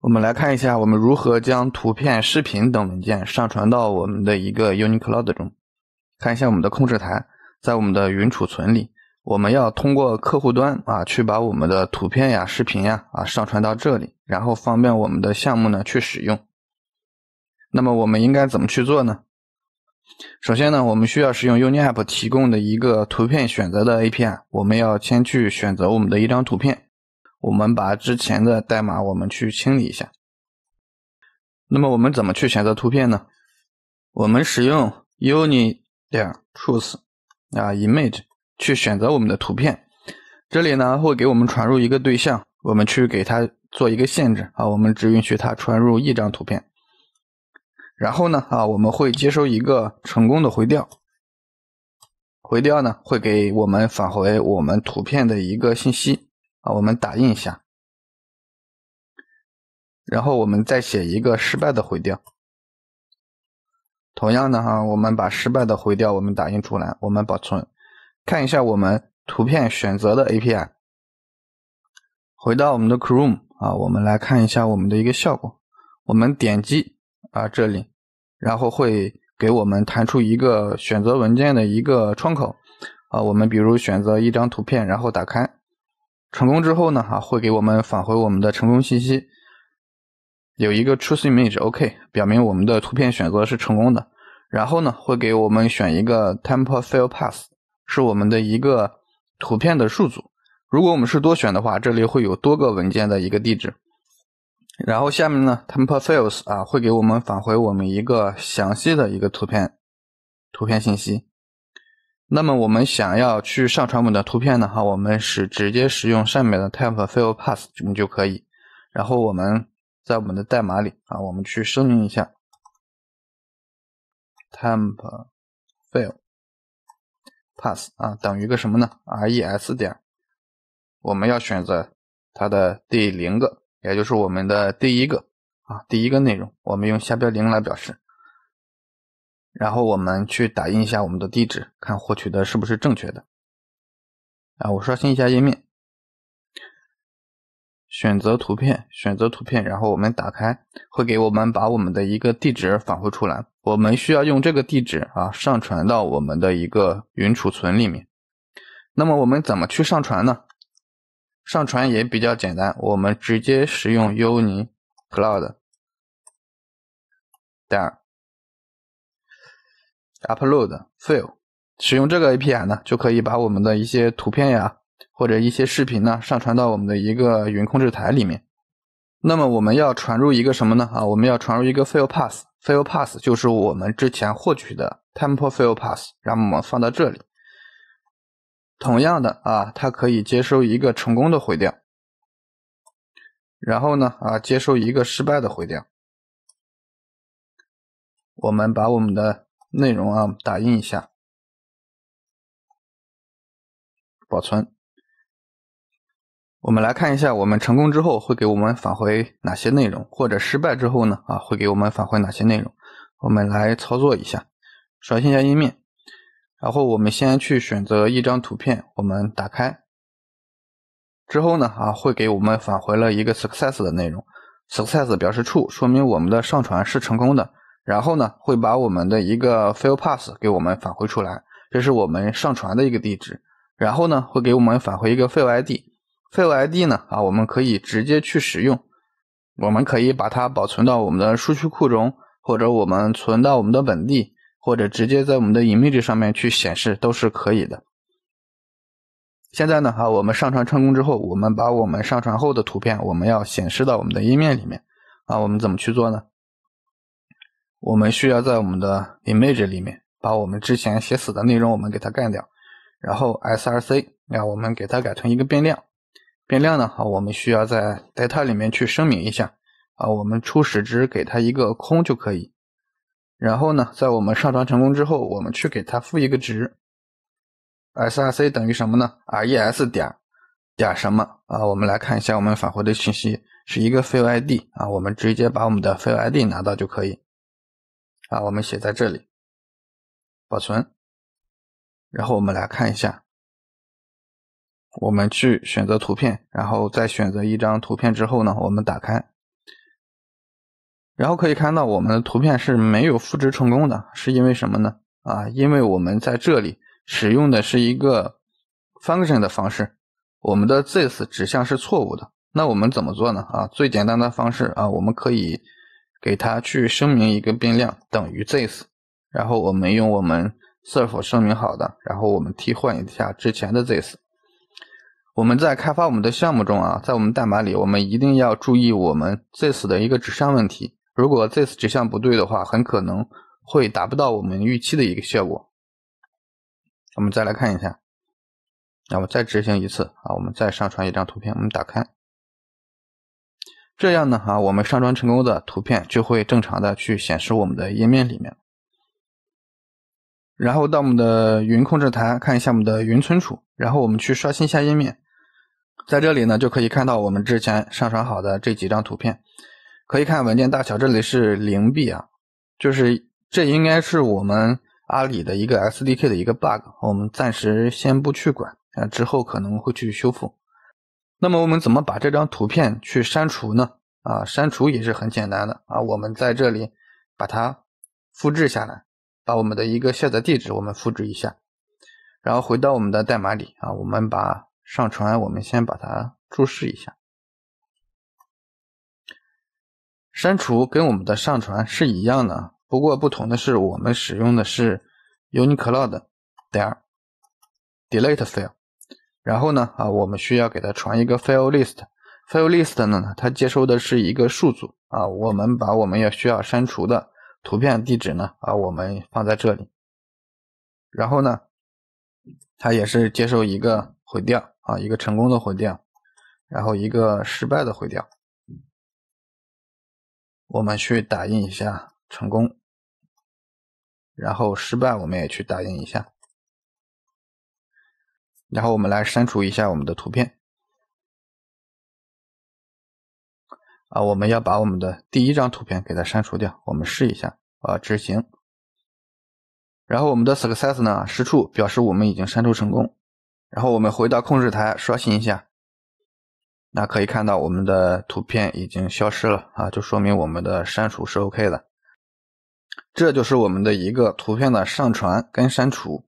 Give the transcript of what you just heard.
我们来看一下，我们如何将图片、视频等文件上传到我们的一个 Unicloud 中。看一下我们的控制台，在我们的云储存里，我们要通过客户端啊，去把我们的图片呀、视频呀啊上传到这里，然后方便我们的项目呢去使用。那么我们应该怎么去做呢？首先呢，我们需要使用 UniApp 提供的一个图片选择的 API，我们要先去选择我们的一张图片。我们把之前的代码我们去清理一下。那么我们怎么去选择图片呢？我们使用 u n i 点 t r u c h o o s e 啊 `image` 去选择我们的图片。这里呢会给我们传入一个对象，我们去给它做一个限制啊，我们只允许它传入一张图片。然后呢啊，我们会接收一个成功的回调。回调呢会给我们返回我们图片的一个信息。我们打印一下，然后我们再写一个失败的回调。同样的哈，我们把失败的回调我们打印出来，我们保存，看一下我们图片选择的 API。回到我们的 Chrome 啊，我们来看一下我们的一个效果。我们点击啊这里，然后会给我们弹出一个选择文件的一个窗口啊。我们比如选择一张图片，然后打开。成功之后呢，哈会给我们返回我们的成功信息，有一个 choose image OK 表明我们的图片选择是成功的。然后呢，会给我们选一个 temp file path，是我们的一个图片的数组。如果我们是多选的话，这里会有多个文件的一个地址。然后下面呢，temp files 啊会给我们返回我们一个详细的一个图片图片信息。那么我们想要去上传我们的图片的话，我们是直接使用上面的 temp file path 我们就可以。然后我们在我们的代码里啊，我们去声明一下 temp file p a s s 啊等于个什么呢？res 点，我们要选择它的第零个，也就是我们的第一个啊第一个内容，我们用下标零来表示。然后我们去打印一下我们的地址，看获取的是不是正确的。啊，我刷新一下页面，选择图片，选择图片，然后我们打开，会给我们把我们的一个地址返回出来。我们需要用这个地址啊，上传到我们的一个云储存里面。那么我们怎么去上传呢？上传也比较简单，我们直接使用 Uni Cloud 点 Upload file，使用这个 API 呢，就可以把我们的一些图片呀，或者一些视频呢，上传到我们的一个云控制台里面。那么我们要传入一个什么呢？啊，我们要传入一个 file p a s s f i l e p a s s 就是我们之前获取的 temp file p a s s 然后我们放到这里。同样的啊，它可以接收一个成功的回调，然后呢啊，接收一个失败的回调。我们把我们的。内容啊，打印一下，保存。我们来看一下，我们成功之后会给我们返回哪些内容，或者失败之后呢？啊，会给我们返回哪些内容？我们来操作一下，刷新一下页面，然后我们先去选择一张图片，我们打开之后呢，啊，会给我们返回了一个 success 的内容，success 表示处，说明我们的上传是成功的。然后呢，会把我们的一个 file p a s s 给我们返回出来，这是我们上传的一个地址。然后呢，会给我们返回一个 file ID。file ID 呢，啊，我们可以直接去使用，我们可以把它保存到我们的数据库中，或者我们存到我们的本地，或者直接在我们的 image 上面去显示都是可以的。现在呢，哈，我们上传成功之后，我们把我们上传后的图片，我们要显示到我们的页面里面，啊，我们怎么去做呢？我们需要在我们的 image 里面把我们之前写死的内容，我们给它干掉。然后 src，啊，我们给它改成一个变量。变量呢，啊，我们需要在 data 里面去声明一下。啊，我们初始值给它一个空就可以。然后呢，在我们上传成功之后，我们去给它赋一个值。src 等于什么呢？res 点点什么啊？我们来看一下，我们返回的信息是一个 f i l id 啊，我们直接把我们的 f i l id 拿到就可以。啊，我们写在这里，保存，然后我们来看一下，我们去选择图片，然后再选择一张图片之后呢，我们打开，然后可以看到我们的图片是没有复制成功的，是因为什么呢？啊，因为我们在这里使用的是一个 function 的方式，我们的 this 指向是错误的。那我们怎么做呢？啊，最简单的方式啊，我们可以。给它去声明一个变量等于 this，然后我们用我们 serve 声明好的，然后我们替换一下之前的 this。我们在开发我们的项目中啊，在我们代码里，我们一定要注意我们 this 的一个指向问题。如果 this 指向不对的话，很可能会达不到我们预期的一个效果。我们再来看一下，那我再执行一次啊，我们再上传一张图片，我们打开。这样呢，哈，我们上传成功的图片就会正常的去显示我们的页面里面。然后到我们的云控制台看一下我们的云存储，然后我们去刷新一下页面，在这里呢就可以看到我们之前上传好的这几张图片，可以看文件大小，这里是零 B 啊，就是这应该是我们阿里的一个 SDK 的一个 bug，我们暂时先不去管啊，之后可能会去修复。那么我们怎么把这张图片去删除呢？啊，删除也是很简单的啊。我们在这里把它复制下来，把我们的一个下载地址我们复制一下，然后回到我们的代码里啊，我们把上传我们先把它注释一下。删除跟我们的上传是一样的，不过不同的是我们使用的是 Unicloud 点 delete file。然后呢，啊，我们需要给它传一个 file list，file list 呢，它接收的是一个数组，啊，我们把我们要需要删除的图片地址呢，啊，我们放在这里。然后呢，它也是接受一个回调，啊，一个成功的回调，然后一个失败的回调。我们去打印一下成功，然后失败我们也去打印一下。然后我们来删除一下我们的图片啊，我们要把我们的第一张图片给它删除掉。我们试一下啊，执行。然后我们的 success 呢，实处表示我们已经删除成功。然后我们回到控制台刷新一下，那可以看到我们的图片已经消失了啊，就说明我们的删除是 OK 的。这就是我们的一个图片的上传跟删除。